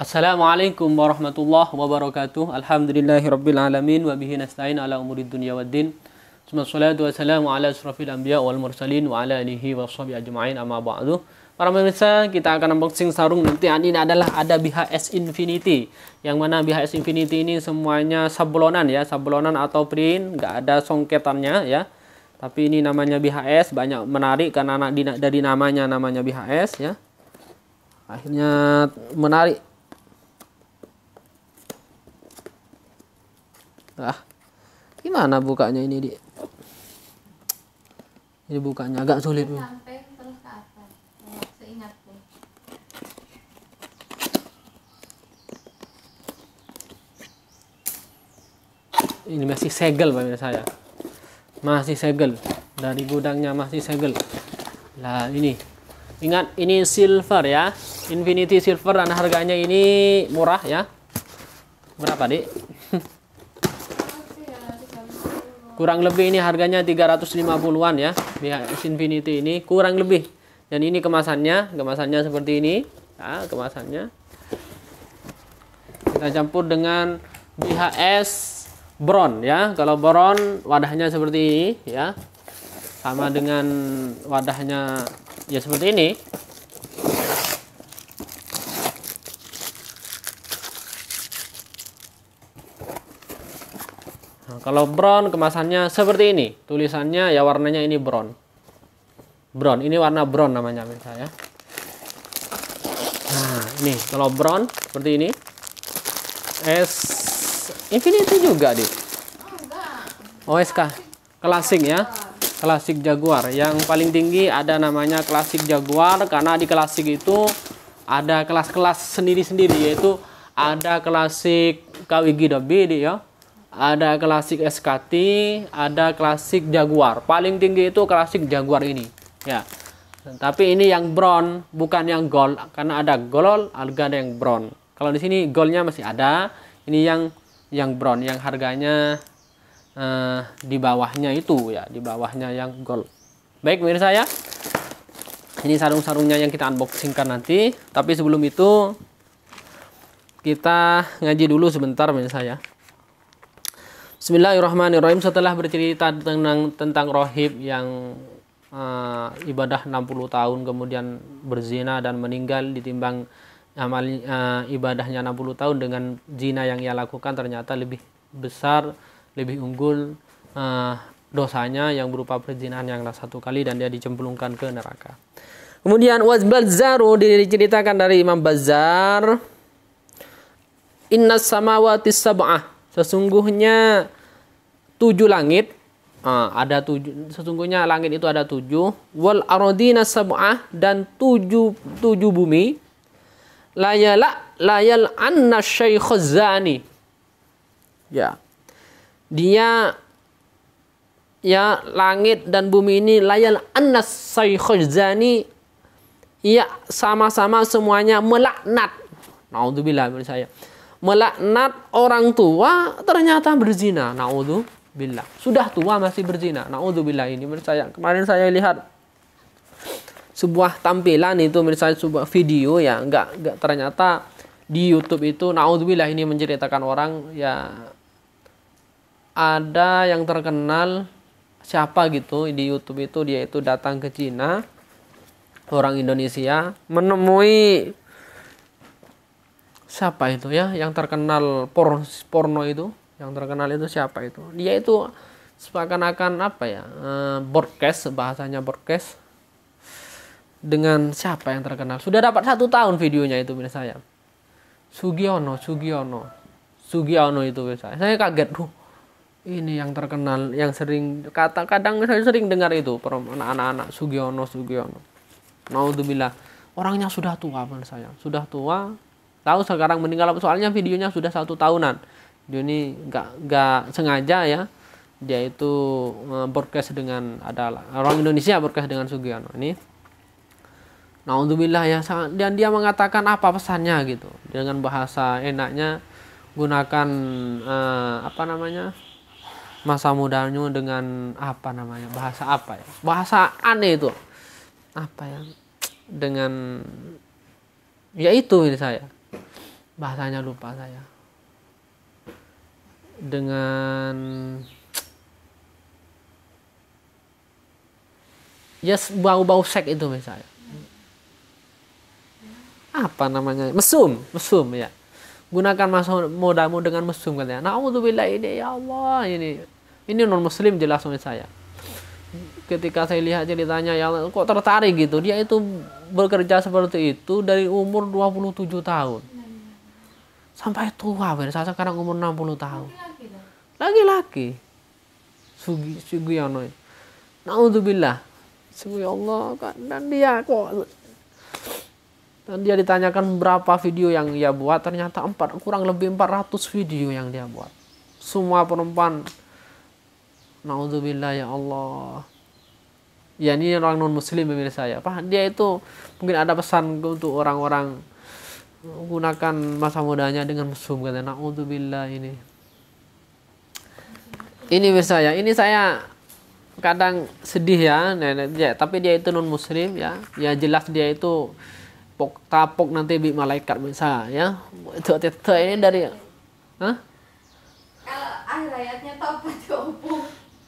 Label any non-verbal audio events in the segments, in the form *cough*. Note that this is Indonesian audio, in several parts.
Assalamualaikum warahmatullahi wabarakatuh. Alhamdulillahirabbil wa bihi nasta'in ala umurid dunya waddin. salatu wassalamu ala asrafil anbiya wal mursalin wa ala alihi sahbihi ajmain amma ba'du. Para pemirsa, kita akan unboxing sarung nanti ini adalah ada BHS Infinity. Yang mana BHS Infinity ini semuanya sablonan ya, sablonan atau print, nggak ada songketannya ya. Tapi ini namanya BHS, banyak menarik karena dari namanya namanya BHS ya. Akhirnya menarik ah gimana bukanya ini di ini bukanya agak sulit sampai terus ke atas seingatku ini masih segel Pak saya masih segel dari gudangnya masih segel lah ini ingat ini silver ya Infinity silver dan harganya ini murah ya berapa dik kurang lebih ini harganya 350-an ya BHS Infinity ini kurang lebih dan ini kemasannya kemasannya seperti ini ya, kemasannya kita campur dengan BHS Bron ya kalau Bron wadahnya seperti ini ya sama dengan wadahnya ya seperti ini kalau brown kemasannya seperti ini. Tulisannya ya warnanya ini brown. Brown, ini warna brown namanya misalnya. Nah, ini kalau brown seperti ini. S Infinity juga, di OSK. Oh, klasik ya. Klasik Jaguar. Yang paling tinggi ada namanya Klasik Jaguar karena di Klasik itu ada kelas-kelas sendiri-sendiri yaitu ada klasik KWG Dobi ya ada klasik SKT, ada klasik Jaguar. Paling tinggi itu klasik Jaguar ini. Ya. Tapi ini yang brown, bukan yang gold karena ada gold, harga ada yang brown. Kalau di sini goldnya masih ada, ini yang yang brown yang harganya eh, di bawahnya itu ya, di bawahnya yang gold. Baik pemirsa saya. Ini sarung-sarungnya yang kita unboxingkan nanti, tapi sebelum itu kita ngaji dulu sebentar pemirsa saya. Bismillahirrahmanirrahim setelah bercerita tentang tentang rohib yang uh, ibadah 60 tahun kemudian berzina dan meninggal ditimbang amal uh, ibadahnya 60 tahun dengan zina yang ia lakukan ternyata lebih besar, lebih unggul uh, dosanya yang berupa perzinahan yang satu kali dan dia dicemplungkan ke neraka. Kemudian Waz Bazzaru diceritakan dari Imam Bazzar Inna samawati sab'ah Sesungguhnya tujuh langit uh, ada tujuh sesungguhnya langit itu ada tujuh wal arodina sab'ah dan tujuh tujuh bumi layala layal anna khazani ya dia ya langit dan bumi ini layal anna syaikhuzani ya sama-sama semuanya melaknat naudzubillah saya melaknat orang tua ternyata berzina. Naudzu billah. Sudah tua masih berzina. Naudzu billah ini saya kemarin saya lihat sebuah tampilan itu misalnya sebuah video ya nggak nggak ternyata di YouTube itu naudzubillah ini menceritakan orang ya ada yang terkenal siapa gitu di YouTube itu dia itu datang ke Cina orang Indonesia menemui siapa itu ya yang terkenal porno porno itu yang terkenal itu siapa itu dia itu seakan-akan apa ya eh, broadcast bahasanya broadcast dengan siapa yang terkenal sudah dapat satu tahun videonya itu menurut saya Sugiono Sugiono Sugiono itu saya saya kaget tuh ini yang terkenal yang sering kata kadang saya sering dengar itu anak-anak Sugiono Sugiono Naudzubillah orangnya sudah tua menurut saya sudah tua tahu sekarang meninggal soalnya videonya sudah satu tahunan Juni nggak nggak sengaja ya dia itu e, broadcast dengan ada orang Indonesia broadcast dengan Sugiono ini alhamdulillah ya dan dia mengatakan apa pesannya gitu dengan bahasa enaknya gunakan uh, apa namanya masa mudanya dengan apa namanya bahasa apa ya bahasa aneh itu apa ya dengan ya itu ini saya bahasanya lupa saya dengan ya yes, bau-bau sek itu misalnya apa namanya mesum mesum ya gunakan masuk modamu dengan mesum katanya naudzubillah ini ya Allah ini ini non muslim jelas oleh saya ketika saya lihat ceritanya ya kok tertarik gitu dia itu bekerja seperti itu dari umur 27 tahun sampai tua Versa sekarang umur 60 tahun lagi-lagi sugi sugi yang noy naudzubillah sugi Allah dan dia kok dan dia ditanyakan berapa video yang dia buat ternyata empat kurang lebih 400 video yang dia buat semua perempuan naudzubillah ya Allah ya ini orang non muslim pemirsa ya pak dia itu mungkin ada pesan untuk orang-orang menggunakan masa mudanya dengan mesum kata naudzubillah ini ini bisa ya ini saya kadang sedih ya nenek ya, tapi dia itu non muslim ya ya jelas dia itu pok tapok nanti bi malaikat bisa ya itu itu ini dari Hah?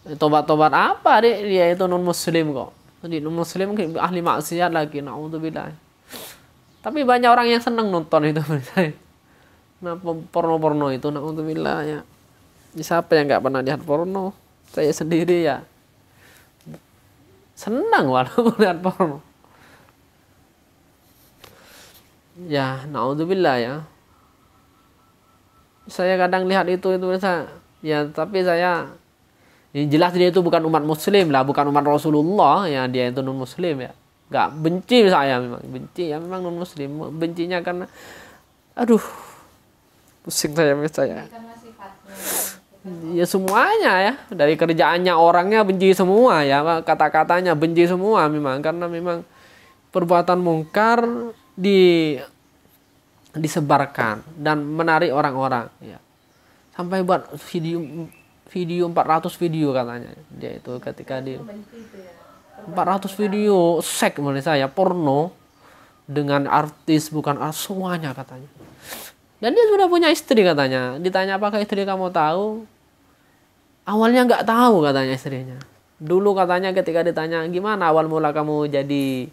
Ya Tobat-tobat apa deh dia itu non muslim kok. Jadi non muslim ahli maksiat lagi Nak untuk naudzubillah tapi banyak orang yang seneng nonton itu *laughs* saya nah porno-porno itu nah untuk ya. ya siapa yang nggak pernah lihat porno saya sendiri ya senang walaupun *laughs* lihat porno ya naudzubillah ya saya kadang lihat itu itu bisa ya tapi saya ya jelas dia itu bukan umat muslim lah bukan umat rasulullah ya dia itu non muslim ya gak benci saya memang benci ya memang non muslim bencinya karena aduh pusing saya misalnya ya semuanya ya dari kerjaannya orangnya benci semua ya kata-katanya benci semua memang karena memang perbuatan mungkar di disebarkan dan menarik orang-orang ya sampai buat video video 400 video katanya dia itu ketika di 400 video sek menurut saya porno dengan artis bukan artis semuanya katanya dan dia sudah punya istri katanya ditanya apakah istri kamu tahu awalnya nggak tahu katanya istrinya dulu katanya ketika ditanya gimana awal mula kamu jadi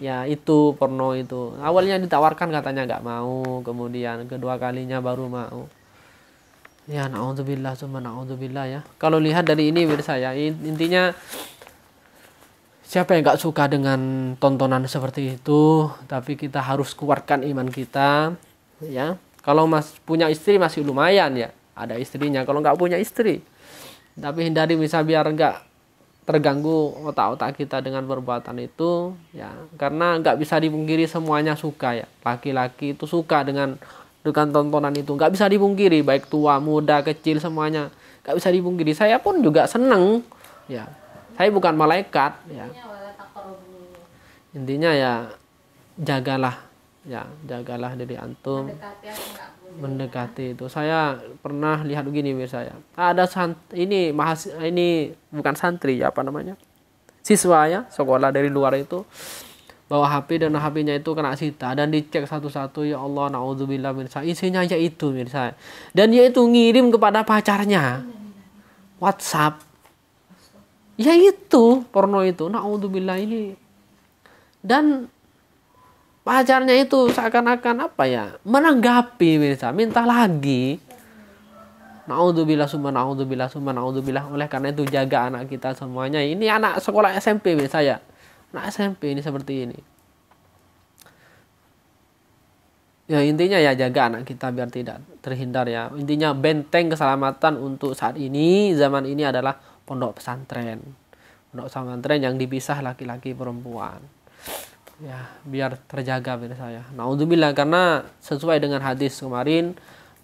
ya itu porno itu awalnya ditawarkan katanya nggak mau kemudian kedua kalinya baru mau ya naudzubillah cuma naudzubillah ya kalau lihat dari ini biar saya intinya Siapa yang gak suka dengan tontonan seperti itu? Tapi kita harus kuatkan iman kita, ya. Kalau mas punya istri masih lumayan ya, ada istrinya. Kalau nggak punya istri, tapi hindari bisa biar nggak terganggu otak-otak kita dengan perbuatan itu ya karena nggak bisa dipungkiri semuanya suka ya laki-laki itu suka dengan dengan tontonan itu nggak bisa dipungkiri baik tua muda kecil semuanya nggak bisa dipungkiri saya pun juga seneng ya saya bukan malaikat ya intinya ya jagalah ya jagalah diri antum mendekati, itu saya pernah lihat begini mir saya ada santri ini mahasiswa ini bukan santri ya apa namanya siswa ya sekolah dari luar itu bawa HP dan HP-nya itu kena sita dan dicek satu-satu ya Allah naudzubillah mir isinya aja itu mir saya dan dia itu ngirim kepada pacarnya iya, iya. WhatsApp ya itu porno itu naudzubillah ini dan pacarnya itu seakan-akan apa ya menanggapi minta minta lagi naudzubillah summa naudzubillah summa naudzubillah oleh karena itu jaga anak kita semuanya ini anak sekolah SMP saya anak SMP ini seperti ini ya intinya ya jaga anak kita biar tidak terhindar ya intinya benteng keselamatan untuk saat ini zaman ini adalah pondok pesantren pondok pesantren yang dipisah laki-laki perempuan ya biar terjaga biar saya Nah untuk naudzubillah karena sesuai dengan hadis kemarin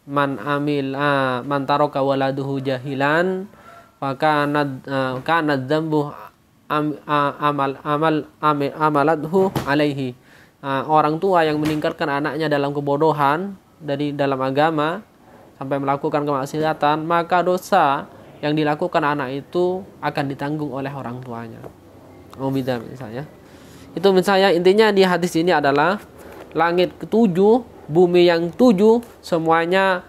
man amil uh, man taraka waladuhu jahilan maka nad uh, ah, dzambu am, uh, amal amal amil, amaladhu alaihi uh, orang tua yang meninggalkan anaknya dalam kebodohan dari dalam agama sampai melakukan kemaksiatan maka dosa yang dilakukan anak itu akan ditanggung oleh orang tuanya. beda misalnya. Itu misalnya intinya di hadis ini adalah langit ketujuh, bumi yang tujuh, semuanya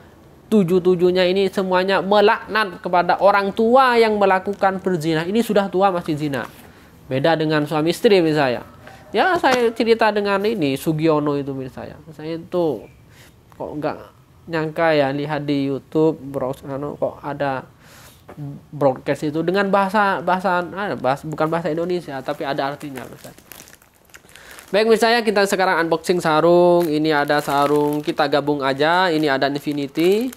tujuh-tujuhnya ini semuanya melaknat kepada orang tua yang melakukan berzina. Ini sudah tua masih zina. Beda dengan suami istri misalnya. Ya saya cerita dengan ini Sugiono itu misalnya. Saya itu kok nggak nyangka ya lihat di YouTube browse anu, kok ada broadcast itu dengan bahasa bahasa ah, bahas, bukan bahasa Indonesia tapi ada artinya Ustaz. Baik misalnya kita sekarang unboxing sarung. Ini ada sarung kita gabung aja. Ini ada Infinity.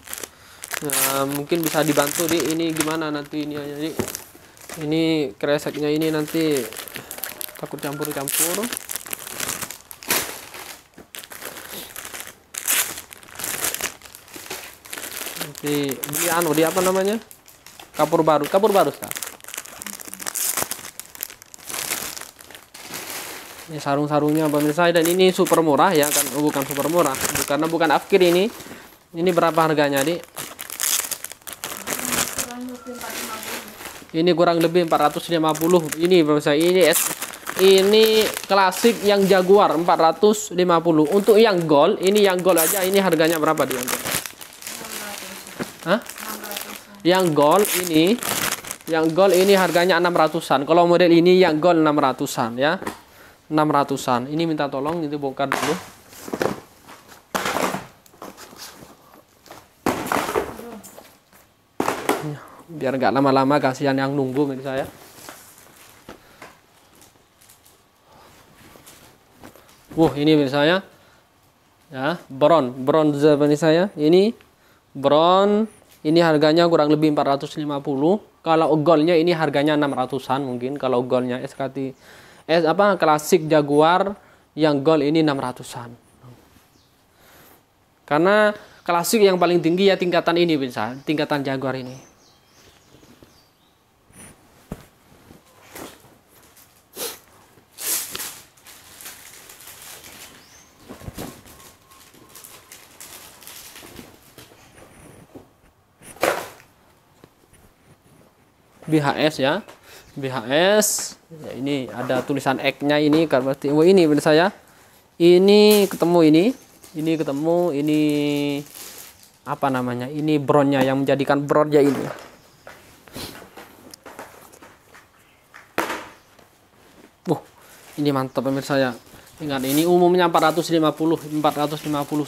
Nah, mungkin bisa dibantu di ini gimana nanti ini jadi ya, ini kreseknya ini nanti takut campur-campur. Nanti anu, di anu dia apa namanya? Kapur baru, kapur baru kak. Ini sarung-sarungnya pemirsa dan ini super murah ya kan oh, bukan super murah karena bukan afkir ini. Ini berapa harganya, Di? Ini kurang lebih 450. Ini pemirsa ini es ini klasik yang Jaguar 450. Untuk yang gold, ini yang gold aja ini harganya berapa, Di? Hah? yang gold ini yang gold ini harganya 600-an kalau model ini yang gold 600-an ya 600-an ini minta tolong itu bongkar dulu ya, biar nggak lama-lama kasihan yang nunggu misalnya. saya Wuh ini misalnya ya bron, bronze ini saya ini bron ini harganya kurang lebih 450. Kalau golnya ini harganya 600-an mungkin kalau golnya SKT S apa klasik Jaguar yang gol ini 600-an. Karena klasik yang paling tinggi ya tingkatan ini bisa, ya. tingkatan Jaguar ini. BHS ya BHS ya ini ada tulisan X-nya ini kan berarti oh ini benar saya ini ketemu ini ini ketemu ini apa namanya ini bronnya yang menjadikan ya ini oh, ini mantap pemirsa ya. Ingat ini umumnya 450, 450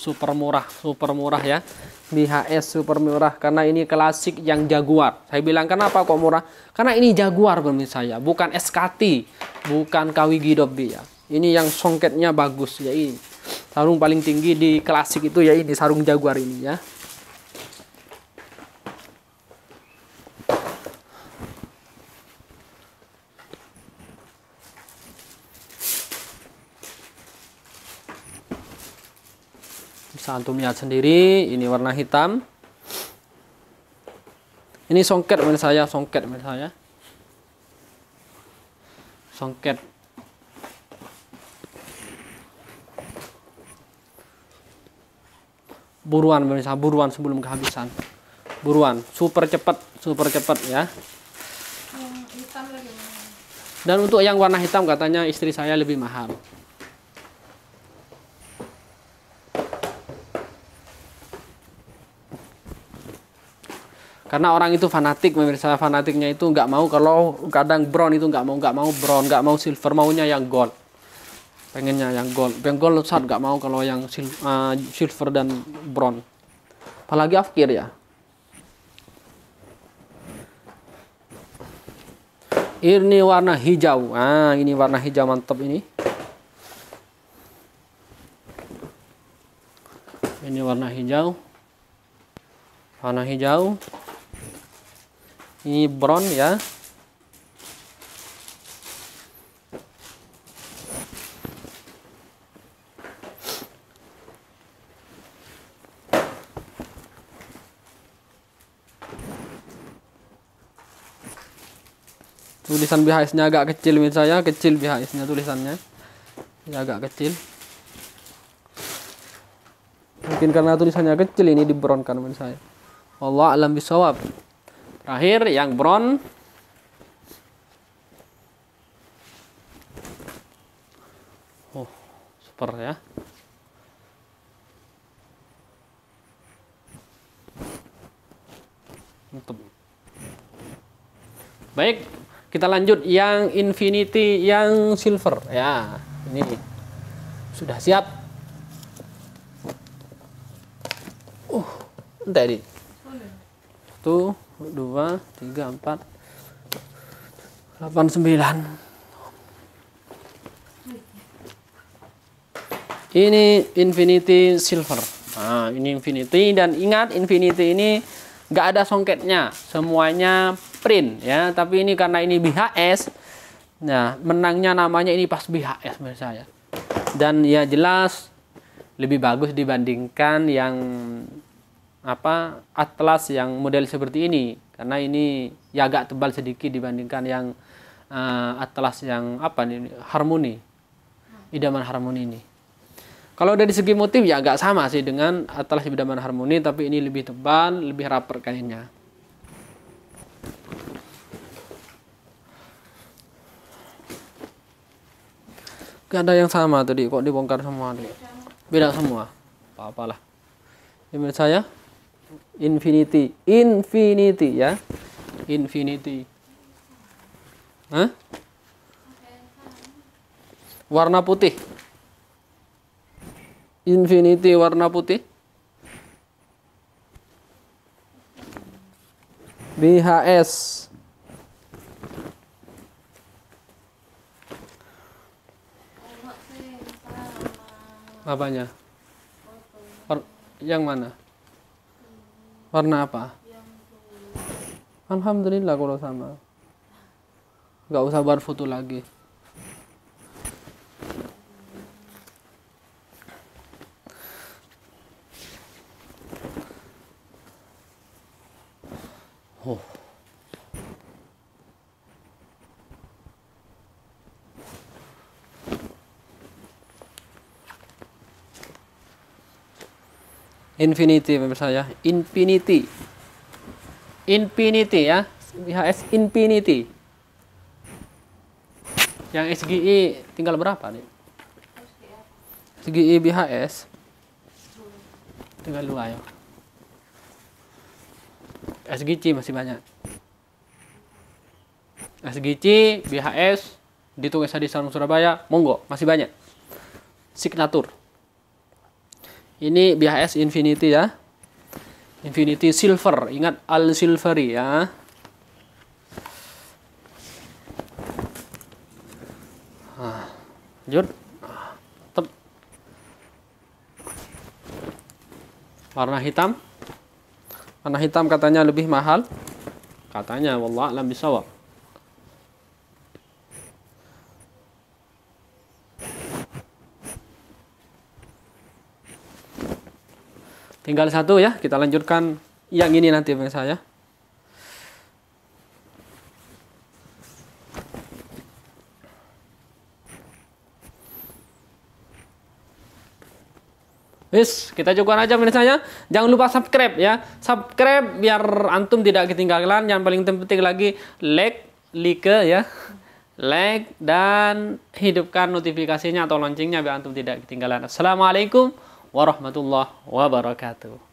super murah, super murah ya. BHS super murah karena ini klasik yang Jaguar. Saya bilang kenapa kok murah? Karena ini Jaguar pemirsa saya, bukan SKT, bukan Kawigi Dobby ya. Ini yang songketnya bagus ya ini. Sarung paling tinggi di klasik itu ya ini sarung Jaguar ini ya. antum lihat sendiri ini warna hitam ini songket menurut saya songket menurut saya songket buruan pemirsa buruan sebelum kehabisan buruan super cepat super cepat ya dan untuk yang warna hitam katanya istri saya lebih mahal Karena orang itu fanatik, pemirsa fanatiknya itu nggak mau kalau kadang brown itu nggak mau, nggak mau brown, nggak mau silver, maunya yang gold. Pengennya yang gold, yang gold saat nggak mau kalau yang sil, uh, silver dan brown. Apalagi afkir ya. Ini warna hijau. Ah, ini warna hijau mantap ini. Ini warna hijau. Warna hijau ini brown ya tulisan BHS-nya agak kecil misalnya kecil BHS-nya tulisannya ya agak kecil mungkin karena tulisannya kecil ini diberonkan menurut saya Allah alam bisawab Terakhir yang brown. Oh, super ya. Mantap. Baik, kita lanjut yang infinity yang silver ya. Ini sudah siap. Uh, tadi. tuh dua tiga empat delapan sembilan ini infinity silver nah ini infinity dan ingat infinity ini nggak ada songketnya semuanya print ya tapi ini karena ini BHS nah menangnya namanya ini pas BHS menurut saya dan ya jelas lebih bagus dibandingkan yang apa atlas yang model seperti ini karena ini ya agak tebal sedikit dibandingkan yang uh, atlas yang apa ini harmoni idaman harmoni ini kalau dari segi motif ya agak sama sih dengan atlas idaman harmoni tapi ini lebih tebal lebih rapat kainnya Gak ada yang sama tadi kok dibongkar semua tadi beda semua apa apalah ini menurut saya infinity infinity ya infinity Hah? warna putih infinity warna putih BHS apanya yang mana warna apa alhamdulillah kalau sama gak usah buat foto lagi oh Infinity pemirsa ya. Infinity. Infinity ya. IHS Infinity. Yang SGI e tinggal berapa nih? SGI e BHS tinggal dua ya. SGC masih banyak. SGC, BHS, ditunggu saya di Sarung Surabaya, monggo masih banyak. Signatur. Ini BHS Infinity ya. Infinity Silver, ingat Al Silvery ya. Ah, lanjut. Ah, tep. Warna hitam. Warna hitam katanya lebih mahal. Katanya wallah alam bisawab. Tinggal satu ya, kita lanjutkan yang ini nanti pemirsa ya. Wis, kita cukupkan aja pemirsa ya. Jangan lupa subscribe ya. Subscribe biar antum tidak ketinggalan. Yang paling penting lagi like, like ya. Like dan hidupkan notifikasinya atau loncengnya biar antum tidak ketinggalan. Assalamualaikum warahmatullahi wabarakatuh.